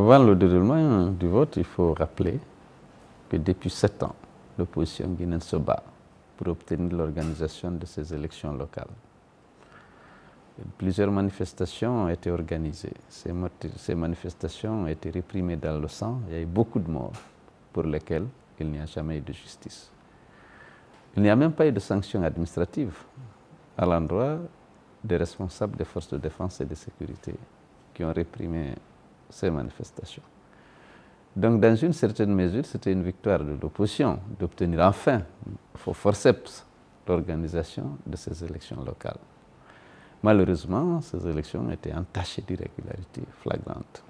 Avant le déroulement hein, du vote, il faut rappeler que depuis sept ans, l'opposition guinéenne se bat pour obtenir l'organisation de ces élections locales. Plusieurs manifestations ont été organisées. Ces, ces manifestations ont été réprimées dans le sang. Il y a eu beaucoup de morts pour lesquelles il n'y a jamais eu de justice. Il n'y a même pas eu de sanctions administratives à l'endroit des responsables des forces de défense et de sécurité qui ont réprimé ces manifestations. Donc, dans une certaine mesure, c'était une victoire de l'opposition d'obtenir enfin, au forceps, l'organisation de ces élections locales. Malheureusement, ces élections étaient entachées d'irrégularités flagrantes.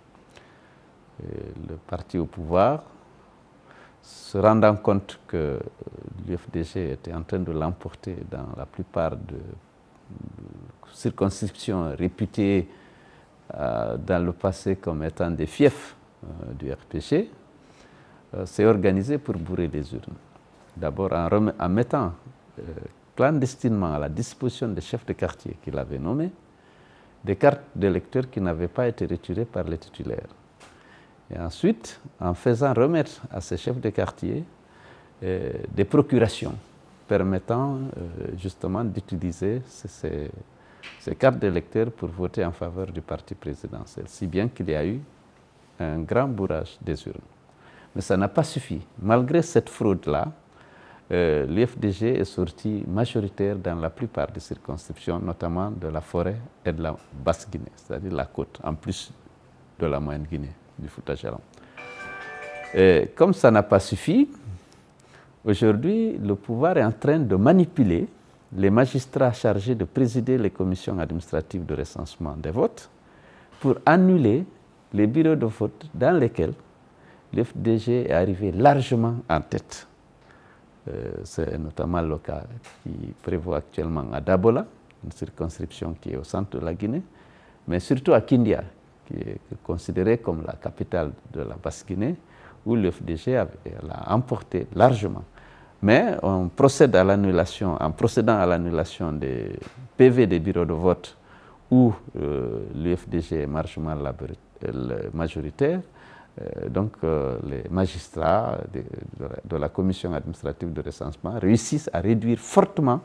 le parti au pouvoir, se rendant compte que l'UFDG était en train de l'emporter dans la plupart de circonscriptions réputées euh, dans le passé comme étant des fiefs euh, du RPG, s'est euh, organisé pour bourrer les urnes. D'abord en, en, mettant clandestinement à la disposition des chefs de quartier qu'il avait nommés des cartes d'électeurs qui n'avaient pas été retirées par les titulaires. Et ensuite, en faisant remettre à ces chefs de quartier des procurations permettant justement d'utiliser ces, ces cartes d'électeurs pour voter en faveur du parti présidentiel, si bien qu'il y a eu un grand bourrage des urnes. Mais ça n'a pas suffi. Malgré cette fraude-là, euh, l'UFDG est sorti majoritaire dans la plupart des circonscriptions, notamment de la forêt et de la Basse-Guinée, c'est-à-dire la côte, en plus de la Moyenne-Guinée, du fouta Comme ça n'a pas suffi, aujourd'hui, le pouvoir est en train de manipuler les magistrats chargés de présider les commissions administratives de recensement des votes pour annuler les bureaux de vote dans lesquels l'FDG est arrivé largement en tête. Euh, c'est notamment le cas qui prévoit actuellement à Dabola, une circonscription qui est au centre de la Guinée, mais surtout à Kindia, qui est considérée comme la capitale de la Basse-Guinée, où l'FDG l'a emporté largement. Mais on procède à l'annulation, en procédant à l'annulation des PV des bureaux de vote où euh, l'UFDG est largement euh, majoritaire, euh, donc les magistrats de, la commission administrative de recensement réussissent à réduire fortement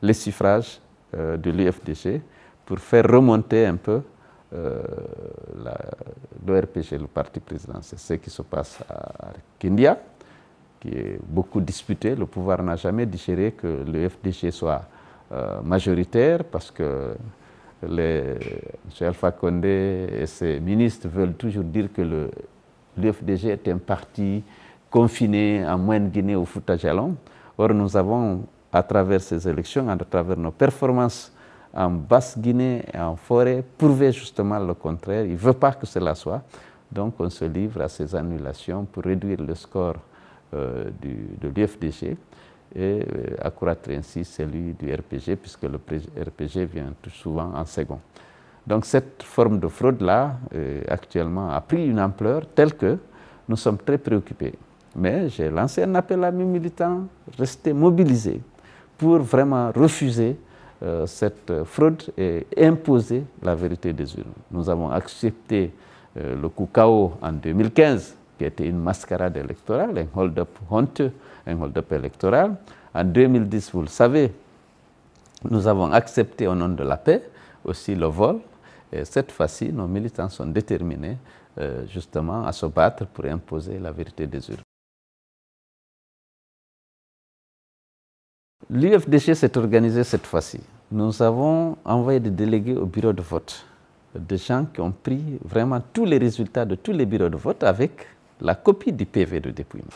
les suffrages de l'UFDG pour faire remonter un peu l'ORPG, le parti présidentiel, ce qui se passe à Kindia qui est beaucoup disputé. Le pouvoir n'a jamais digéré que le FDG soit euh, majoritaire parce que les, M. Alpha Condé et ses ministres veulent toujours dire que le, FDG est un parti confiné en moyenne Guinée au foot à jalon. Or, nous avons, à travers ces élections, à travers nos performances en Basse-Guinée et en forêt, prouvé justement le contraire. Il ne veut pas que cela soit. Donc, on se livre à ces annulations pour réduire le score euh, de l'UFDG et euh, accroître ainsi celui du RPG, puisque le RPG vient tout souvent en second. Donc cette forme de fraude-là, euh, actuellement, a pris une ampleur telle que nous sommes très préoccupés. Mais j'ai lancé un appel à mes militants, restez mobilisés pour vraiment refuser cette fraude et imposer la vérité des urnes. Nous avons accepté le coup KO en 2015 qui était une mascarade électorale, un hold-up honteux, un hold-up électoral. En 2010, vous le savez, nous avons accepté au nom de la paix aussi le vol. Et cette fois-ci, nos militants sont déterminés euh, justement à se battre pour imposer la vérité des urnes. L'UFDG s'est organisé cette fois-ci. Nous avons envoyé des délégués au bureau de vote, des gens qui ont pris vraiment tous les résultats de tous les bureaux de vote avec la copie du PV de dépouillement.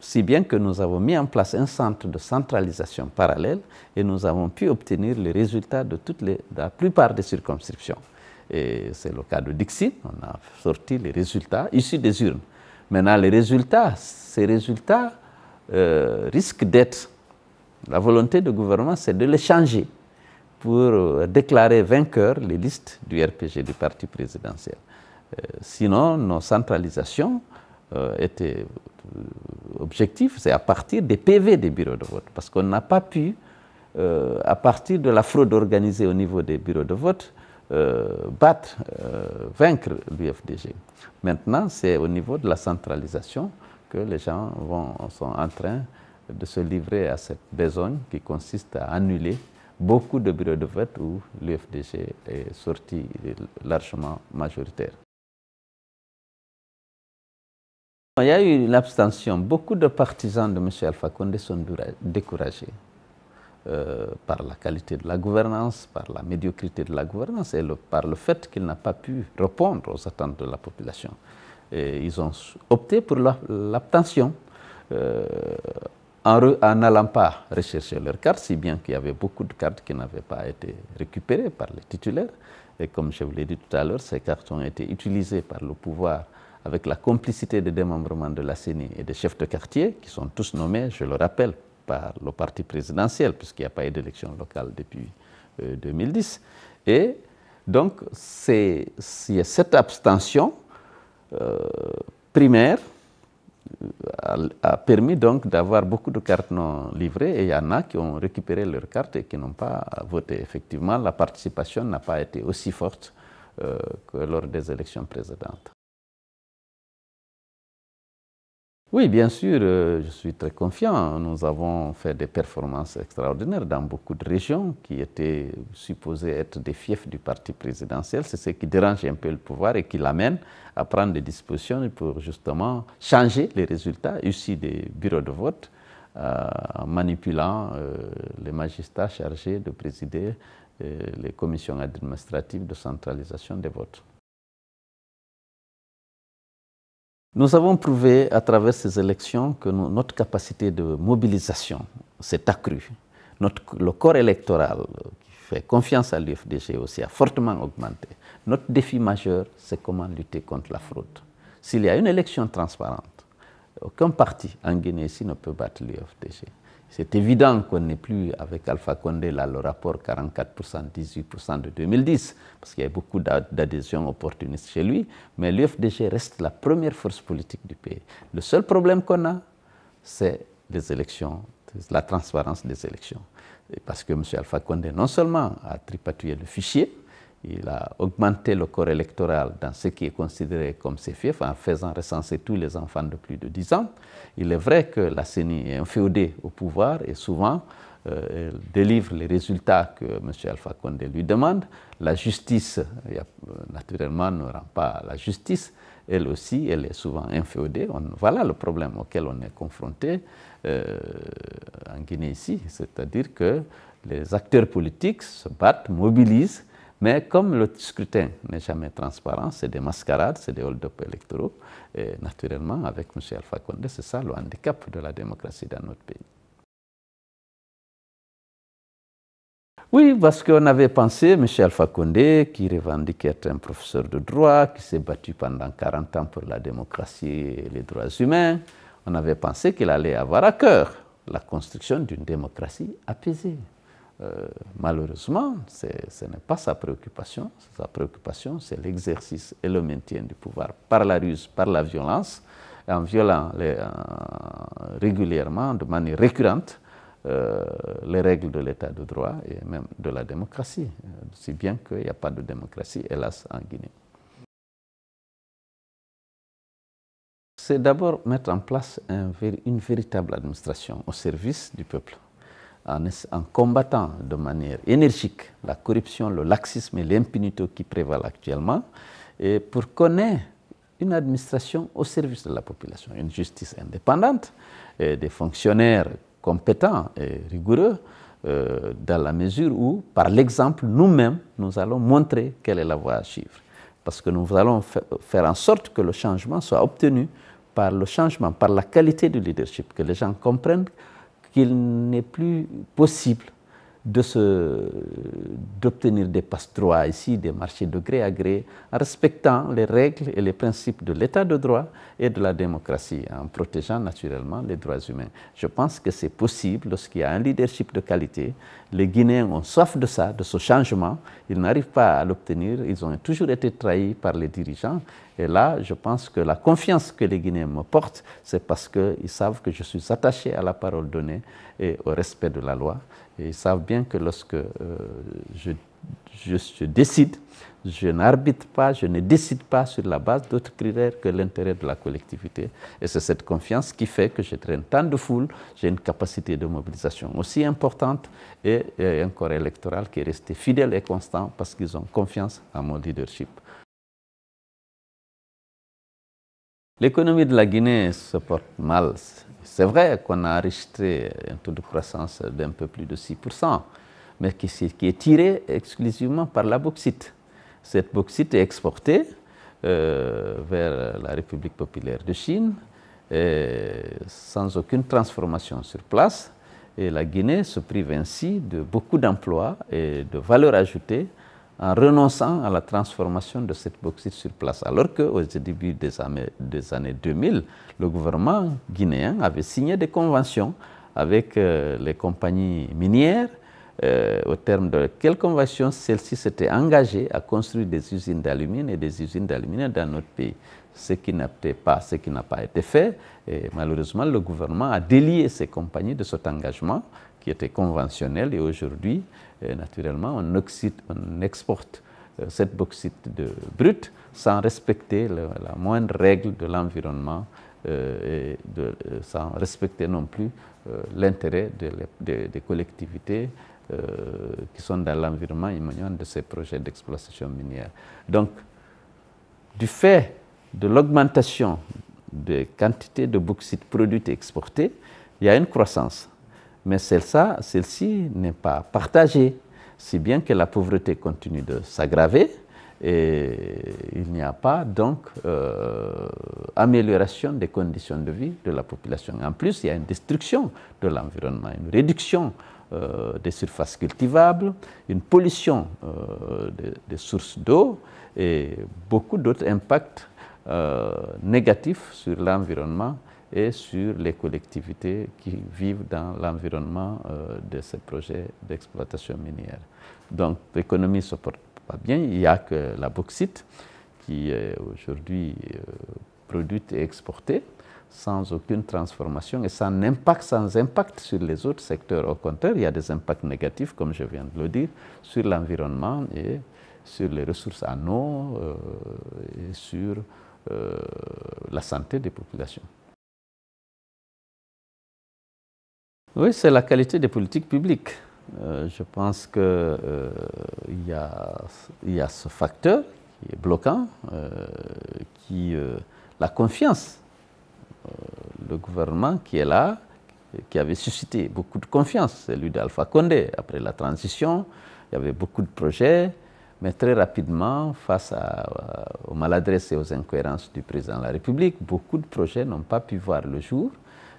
Si bien que nous avons mis en place un centre de centralisation parallèle et nous avons pu obtenir les résultats de, toutes les, de la plupart des circonscriptions. Et c'est le cas de Dixie, on a sorti les résultats issus des urnes. Maintenant, les résultats, ces résultats euh, risquent d'être. La volonté du gouvernement, c'est de les changer pour euh, déclarer vainqueur les listes du RPG du parti présidentiel. Euh, sinon, nos centralisations euh, était euh, objectif, c'est à partir des PV des bureaux de vote, parce qu'on n'a pas pu, euh, à partir de la fraude organisée au niveau des bureaux de vote, battre, vaincre l'UFDG. Maintenant, c'est au niveau de la centralisation que les gens sont en train de se livrer à cette besogne qui consiste à annuler beaucoup de bureaux de vote où l'UFDG est sorti largement majoritaire. Il y a eu l'abstention. Beaucoup de partisans de M. Alpha Condé sont découragés euh, par la qualité de la gouvernance, par la médiocrité de la gouvernance et par le fait qu'il n'a pas pu répondre aux attentes de la population. Et ils ont opté pour l'abstention euh, en n'allant pas rechercher leurs cartes, si bien qu'il y avait beaucoup de cartes qui n'avaient pas été récupérées par les titulaires. Et comme je vous l'ai dit tout à l'heure, ces cartes ont été utilisées par le pouvoir avec la complicité des démembrements de la CENI et des chefs de quartier, qui sont tous nommés, je le rappelle, par le parti présidentiel, puisqu'il n'y a pas eu d'élection locale depuis 2010. Euh, et donc, cette abstention euh, primaire euh, a, permis donc d'avoir beaucoup de cartes non livrées et il y en a qui ont récupéré leurs cartes et qui n'ont pas voté. Effectivement, la participation n'a pas été aussi forte que lors des élections précédentes. Oui, bien sûr, euh, je suis très confiant. Nous avons fait des performances extraordinaires dans beaucoup de régions qui étaient supposées être des fiefs du parti présidentiel. C'est ce qui dérange un peu le pouvoir et qui l'amène à prendre des dispositions pour justement changer les résultats issus des bureaux de vote euh, en manipulant euh, les magistrats chargés de présider les commissions administratives de centralisation des votes. Nous avons prouvé à travers ces élections que notre capacité de mobilisation s'est accrue. le corps électoral qui fait confiance à l'UFDG aussi a fortement augmenté. Notre défi majeur, c'est comment lutter contre la fraude. S'il y a une élection transparente, aucun parti en Guinée ici ne peut battre l'UFDG. C'est évident qu'on n'est plus avec Alpha Condé là, le rapport 44%, 18% de 2010, parce qu'il y a beaucoup d'adhésions opportunistes chez lui, mais l'UFDG reste la première force politique du pays. Le seul problème qu'on a, c'est les élections, la transparence des élections. Parce que M. Alpha Condé, non seulement a tripatouillé le fichier, il a augmenté le corps électoral dans ce qui est considéré comme ses fiefs en faisant recenser tous les enfants de plus de 10 ans. Il est vrai que la CENI est inféodée au pouvoir et souvent euh, elle délivre les résultats que M. Alpha Condé lui demande. La justice, euh, naturellement, ne rend pas la justice. Elle aussi, elle est souvent inféodée. voilà le problème auquel on est confronté euh, en Guinée ici, c'est-à-dire que les acteurs politiques se battent, mobilisent mais comme le scrutin n'est jamais transparent, c'est des mascarades, c'est des hold-up électoraux, et naturellement, avec M. Alpha Condé, c'est ça le handicap de la démocratie dans notre pays. Oui, parce qu'on avait pensé, M. Alpha Condé, qui revendiquait être un professeur de droit, qui s'est battu pendant 40 ans pour la démocratie et les droits humains, on avait pensé qu'il allait avoir à cœur la construction d'une démocratie apaisée. Euh, malheureusement, ce n'est pas sa préoccupation. Sa préoccupation, c'est l'exercice et le maintien du pouvoir par la ruse, par la violence, en violant régulièrement, de manière récurrente, euh, les règles de l'état de droit et même de la démocratie, si bien qu'il n'y a pas de démocratie, hélas, en Guinée. C'est d'abord mettre en place une véritable administration au service du peuple en, combattant de manière énergique la corruption, le laxisme et l'impunité qui prévalent actuellement, et pour connaître une administration au service de la population, une justice indépendante, des fonctionnaires compétents et rigoureux, euh, dans la mesure où, par l'exemple, nous-mêmes, nous allons montrer quelle est la voie à suivre. Parce que nous allons faire en sorte que le changement soit obtenu par le changement, par la qualité du leadership, que les gens comprennent qu'il n'est plus possible d'obtenir des passes droits ici, des marchés de gré à gré, en respectant les règles et les principes de l'état de droit et de la démocratie, en protégeant naturellement les droits humains. Je pense que c'est possible lorsqu'il y a un leadership de qualité. Les Guinéens ont soif de ça, de ce changement. Ils n'arrivent pas à l'obtenir. Ils ont toujours été trahis par les dirigeants et là, je pense que la confiance que les Guinéens me portent, c'est parce qu'ils savent que je suis attaché à la parole donnée et au respect de la loi. Et ils savent bien que lorsque euh, je, je, décide, je n'arbitre pas, je ne décide pas sur la base d'autres critères que l'intérêt de la collectivité. Et c'est cette confiance qui fait que je traîne tant de foule, j'ai une capacité de mobilisation aussi importante et, et un corps électoral qui est resté fidèle et constant parce qu'ils ont confiance en mon leadership. L'économie de la Guinée se porte mal. C'est vrai qu'on a enregistré un taux de croissance d'un peu plus de 6%, mais qui, est tiré exclusivement par la bauxite. Cette bauxite est exportée euh, vers la République populaire de Chine sans aucune transformation sur place. Et la Guinée se prive ainsi de beaucoup d'emplois et de valeur ajoutée en renonçant à la transformation de cette bauxite sur place. Alors qu'au début des années, 2000, le gouvernement guinéen avait signé des conventions avec euh, les compagnies minières, euh, au terme de quelles conventions celles-ci s'étaient engagées à construire des usines d'alumine et des usines d'aluminium dans notre pays. Ce qui n'a pas, ce qui n'a pas été fait, et malheureusement, le gouvernement a délié ces compagnies de cet engagement qui était conventionnel et aujourd'hui, et euh, naturellement, on, oxyde, on exporte euh, cette bauxite de brute sans respecter la moindre règle de l'environnement euh, et sans respecter non plus l'intérêt des collectivités qui sont dans l'environnement immédiat de ces projets d'exploitation minière. Donc, du fait de l'augmentation des quantités de bauxite produites et exportées, il y a une croissance mais celle-ci n'est pas partagée, si bien que la pauvreté continue de s'aggraver et il n'y a pas donc euh, amélioration des conditions de vie de la population. En plus, il y a une destruction de l'environnement, une réduction euh, des surfaces cultivables, une pollution euh, des sources d'eau et beaucoup d'autres impacts négatifs sur l'environnement et sur les collectivités qui vivent dans l'environnement euh, de ces projets d'exploitation minière. Donc l'économie ne se porte pas bien, il n'y a que la bauxite qui est aujourd'hui euh, produite et exportée sans aucune transformation et sans impact, sans impact sur les autres secteurs. Au contraire, il y a des impacts négatifs, comme je viens de le dire, sur l'environnement et sur les ressources en eau euh, et sur la santé des populations. Oui, c'est la qualité des politiques publiques. Euh, je pense qu'il euh, y, a, ce facteur qui est bloquant, euh, qui la confiance. le gouvernement qui est là, qui avait suscité beaucoup de confiance, celui d'Alpha Condé. Après la transition, il y avait beaucoup de projets, mais très rapidement, face aux maladresses et aux incohérences du président de la République, beaucoup de projets n'ont pas pu voir le jour.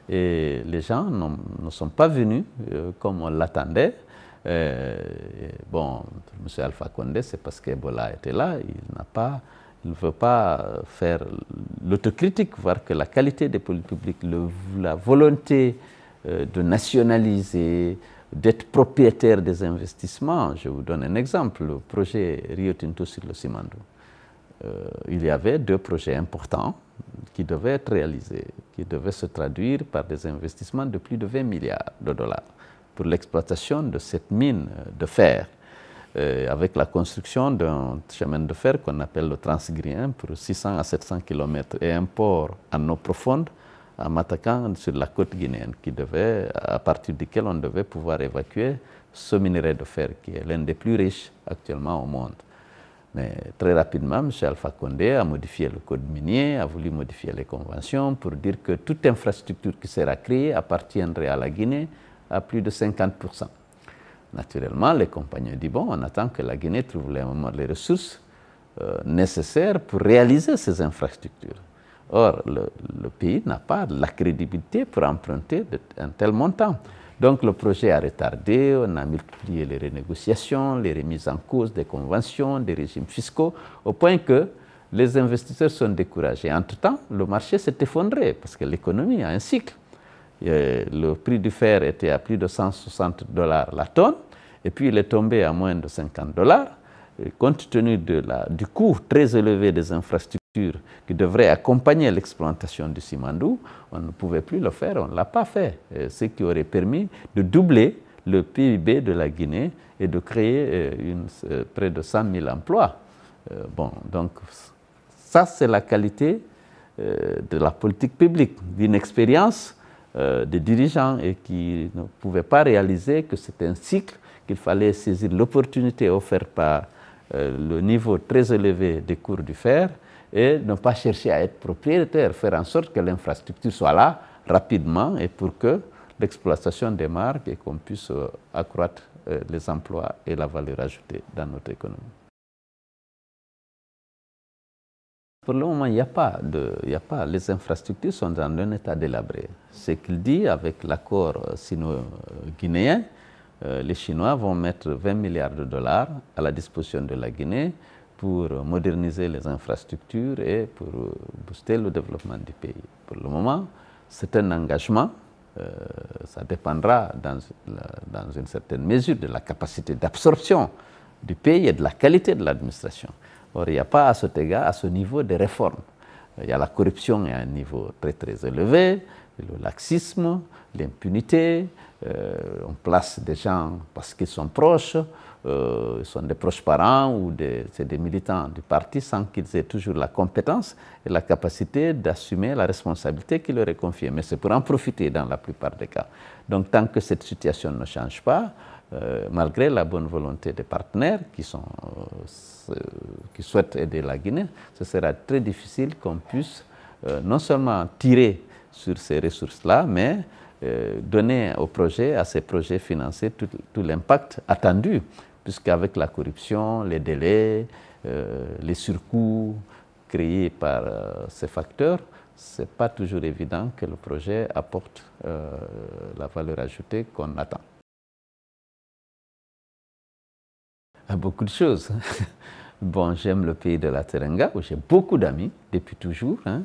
Et les gens ne sont pas venus euh, comme on l'attendait. Euh, bon, M. Alpha Condé, c'est parce qu'Ebola était là, il n'a pas, il ne veut pas faire l'autocritique, voir que la qualité des politiques publiques, la volonté euh, de nationaliser, d'être propriétaire des investissements. Je vous donne un exemple, le projet Rio Tinto sur le Simandou. il y avait deux projets importants qui devait être réalisé, qui devait se traduire par des investissements de plus de 20 milliards de dollars pour l'exploitation de cette mine de fer, euh, avec la construction d'un chemin de fer qu'on appelle le Transgrien pour 600 à 700 km et un port en eau profonde en Matakan sur la côte guinéenne, qui devait, à partir duquel on devait pouvoir évacuer ce minerai de fer qui est l'un des plus riches actuellement au monde. Mais très rapidement, M. Alpha Condé a modifié le code minier, a voulu modifier les conventions pour dire que toute infrastructure qui sera créée appartiendrait à la Guinée à plus de 50%. Naturellement, les compagnies ont dit, bon, on attend que la Guinée trouve les, ressources euh, nécessaires pour réaliser ces infrastructures. Or, le, pays n'a pas la crédibilité pour emprunter un tel montant. Donc le projet a retardé, on a multiplié les renégociations, les remises en cause des conventions, des régimes fiscaux, au point que les investisseurs sont découragés. Entre-temps, le marché s'est effondré parce que l'économie a un cycle. le prix du fer était à plus de 160 dollars la tonne, et puis il est tombé à moins de 50 dollars. Compte tenu du coût très élevé des infrastructures, qui devrait accompagner l'exploitation du Simandou, on ne pouvait plus le faire, on ne l'a pas fait, euh, ce qui aurait permis de doubler le PIB de la Guinée et de créer euh, euh, près de 100 000 emplois. bon, donc ça, c'est la qualité de la politique publique, d'une expérience des dirigeants et qui ne pouvait pas réaliser que c'était un cycle, qu'il fallait saisir l'opportunité offerte par le niveau très élevé des cours du fer et ne pas chercher à être propriétaire, faire en sorte que l'infrastructure soit là rapidement et pour que l'exploitation démarre et qu'on puisse euh, accroître euh, les emplois et la valeur ajoutée dans notre économie. Pour le moment, il n'y a pas de, a pas. Les infrastructures sont dans un état délabré. Ce qu'il dit avec l'accord euh, sino-guinéen, les Chinois vont mettre 20 milliards de dollars à la disposition de la Guinée pour moderniser les infrastructures et pour euh, booster le développement du pays. Pour le moment, c'est un engagement. Euh, ça dépendra dans, dans, une certaine mesure de la capacité d'absorption du pays et de la qualité de l'administration. Or, il n'y a pas à cet égard, à ce niveau, de réformes. Il y a la corruption à un niveau très très élevé, le laxisme, l'impunité, euh, on place des gens parce qu'ils sont proches, euh, sont des proches parents ou des militants du parti sans qu'ils aient toujours la compétence et la capacité d'assumer la responsabilité qui leur est confiée. Mais c'est pour en profiter dans la plupart des cas. Donc tant que cette situation ne change pas, euh, malgré la bonne volonté des partenaires qui, sont, euh, qui souhaitent aider la Guinée, ce sera très difficile qu'on puisse non seulement tirer sur ces ressources-là, mais donner au projet, à ces projets financés, tout l'impact attendu puisqu'avec la corruption, les délais, euh, les surcoûts créés par euh, ces facteurs, ce n'est pas toujours évident que le projet apporte euh, la valeur ajoutée qu'on attend. Ah, beaucoup de choses. Bon, j'aime le pays de la Teranga, où j'ai beaucoup d'amis depuis toujours. Hein,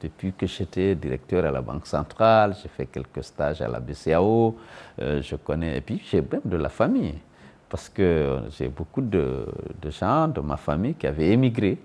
depuis que j'étais directeur à la Banque centrale, j'ai fait quelques stages à la BCAO, je connais, et puis j'ai même de la famille parce que euh, j'ai beaucoup de, gens de ma famille qui avaient émigré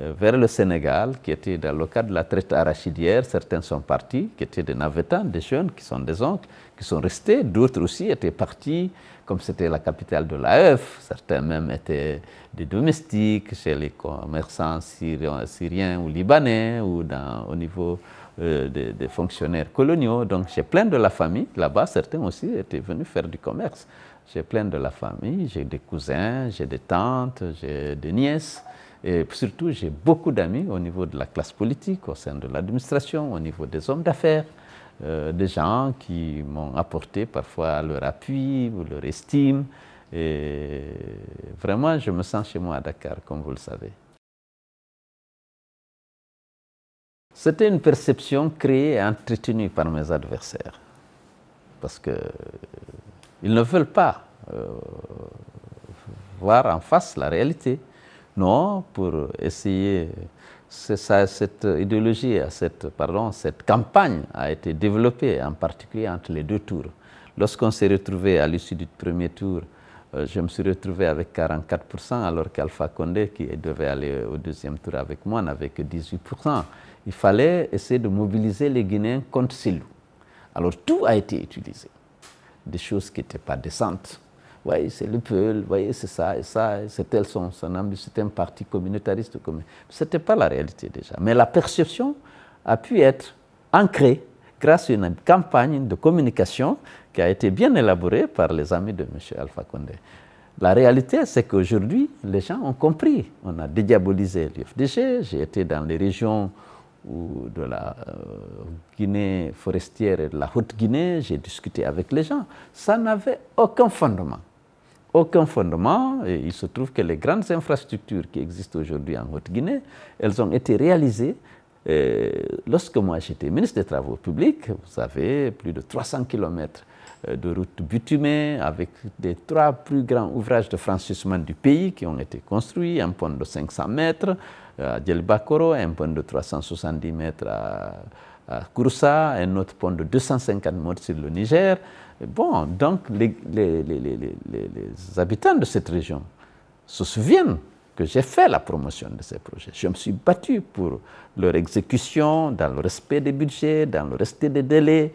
euh, vers le Sénégal, qui étaient dans le cadre de la traite arachidière. Certains sont partis, qui étaient des navetans, des jeunes, qui sont des oncles, qui sont restés. D'autres aussi étaient partis, comme c'était la capitale de l'AEF. Certains même étaient des domestiques chez les commerçants syriens, ou libanais ou au niveau euh, des fonctionnaires coloniaux. Donc j'ai plein de la famille là-bas. Certains aussi étaient venus faire du commerce. J'ai plein de la famille, j'ai des cousins, j'ai des tantes, j'ai des nièces. Et surtout, j'ai beaucoup d'amis au niveau de la classe politique, au sein de l'administration, au niveau des hommes d'affaires, euh, des gens qui m'ont apporté parfois leur appui ou leur estime. Et vraiment, je me sens chez moi à Dakar, comme vous le savez. C'était une perception créée et entretenue par mes adversaires. Parce que ils ne veulent pas euh, voir en face la réalité. Non, pour essayer. cette idéologie, cette, pardon, cette campagne a été développée en particulier entre les deux tours. Lorsqu'on s'est retrouvé à l'issue du premier tour, euh, je me suis retrouvé avec 44%, alors qu'Alpha Condé, qui devait aller au deuxième tour avec moi, n'avait que 18%. Il fallait essayer de mobiliser les Guinéens contre ces loups. Alors tout a été utilisé des choses qui n'étaient pas décentes. Vous voyez, c'est le peuple, voyez, c'est ça et ça, c'est tel son, son c'est un parti communautariste. Ce n'était pas la réalité déjà. Mais la perception a pu être ancrée grâce à une campagne de communication qui a été bien élaborée par les amis de M. Alpha Condé. La réalité, c'est qu'aujourd'hui, les gens ont compris. On a dédiabolisé l'UFDG, j'ai été dans les régions ou de la euh, Guinée forestière et de la Haute-Guinée, j'ai discuté avec les gens. Ça n'avait aucun fondement. Aucun fondement. Et il se trouve que les grandes infrastructures qui existent aujourd'hui en Haute-Guinée, elles ont été réalisées euh, lorsque moi j'étais ministre des Travaux publics, vous savez, plus de 300 kilomètres euh, de routes bitumées, avec les trois plus grands ouvrages de franchissement du pays qui ont été construits, un pont de 500 mètres euh, à Djelbakoro, un pont de 370 mètres à, à un autre pont de 250 mètres sur le Niger. Bon, donc les habitants de cette région se souviennent que j'ai fait la promotion de ces projets. Je me suis battu pour leur exécution, dans le respect des budgets, dans le respect des délais,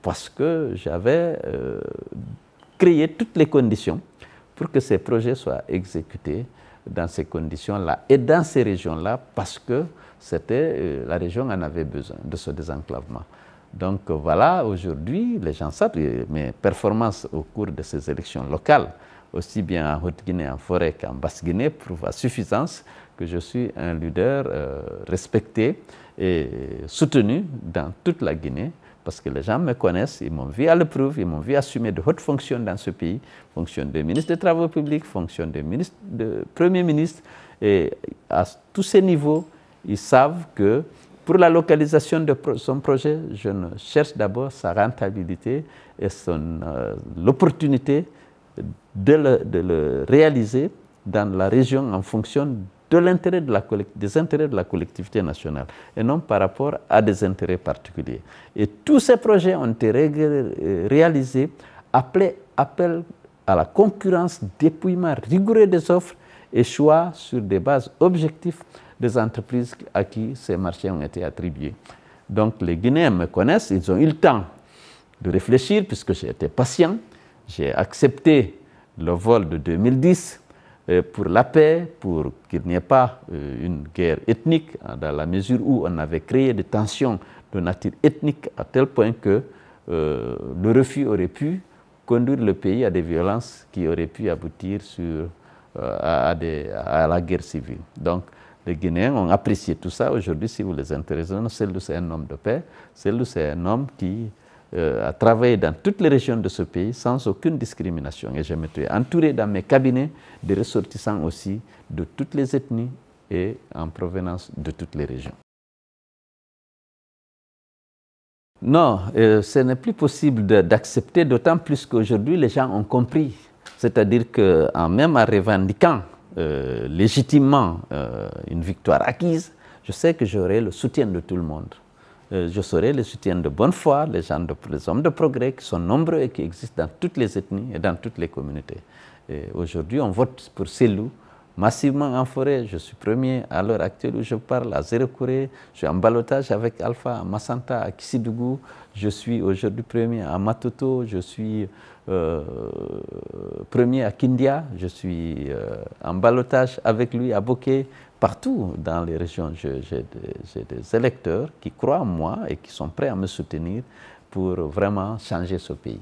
parce que j'avais euh, créé toutes les conditions pour que ces projets soient exécutés dans ces conditions-là et dans ces régions-là, parce que c'était euh, la région en avait besoin de ce désenclavement. Donc voilà, aujourd'hui, les gens savent mes performances au cours de ces élections locales aussi bien en Haute-Guinée, en forêt qu'en Basse-Guinée, prouve à suffisance que je suis un leader euh, respecté et soutenu dans toute la Guinée, parce que les gens me connaissent, ils m'ont vu à l'épreuve, ils m'ont vu assumer de hautes fonctions dans ce pays, fonction de ministre des Travaux publics, fonction de, ministre, de Premier ministre, et à tous ces niveaux, ils savent que pour la localisation de son projet, je ne cherche d'abord sa rentabilité et son euh, l'opportunité de le, réaliser dans la région en fonction de l'intérêt de la des intérêts de la collectivité nationale et non par rapport à des intérêts particuliers. Et tous ces projets ont été réalisés appelés appel à la concurrence, dépouillement rigoureux des offres et choix sur des bases objectives des entreprises à qui ces marchés ont été attribués. Donc les Guinéens me connaissent, ils ont eu le temps de réfléchir puisque j'ai été patient, j'ai accepté le vol de 2010 euh, pour la paix, pour qu'il n'y ait pas euh, une guerre ethnique, hein, dans la mesure où on avait créé des tensions de nature ethnique à tel point que euh, le refus aurait pu conduire le pays à des violences qui auraient pu aboutir sur, à, la guerre civile. Donc, les Guinéens ont apprécié tout ça. Aujourd'hui, si vous les intéressez, c'est un homme de paix. c'est un homme qui euh, à travailler dans toutes les régions de ce pays sans aucune discrimination. Et je me suis entouré dans mes cabinets de ressortissants aussi de toutes les ethnies et en provenance de toutes les régions. Non, euh, ce n'est plus possible d'accepter, d'autant plus qu'aujourd'hui les gens ont compris. C'est-à-dire qu'en même en revendiquant euh, légitimement une victoire acquise, je sais que j'aurai le soutien de tout le monde. Euh, je serai le soutien de bonne foi, les, gens de, hommes de progrès qui sont nombreux et qui existent dans toutes les ethnies et dans toutes les communautés. Aujourd'hui, on vote pour loups massivement en forêt. Je suis premier à l'heure actuelle où je parle, à zéro Je suis en balotage avec Alpha, Masanta, Massanta, à Kissidougou. Je suis aujourd'hui premier à Matoto. Je suis euh, premier à Kindia. Je suis euh, en balotage avec lui à Bokeh partout dans les régions, j'ai des, électeurs qui croient en moi et qui sont prêts à me soutenir pour vraiment changer ce pays.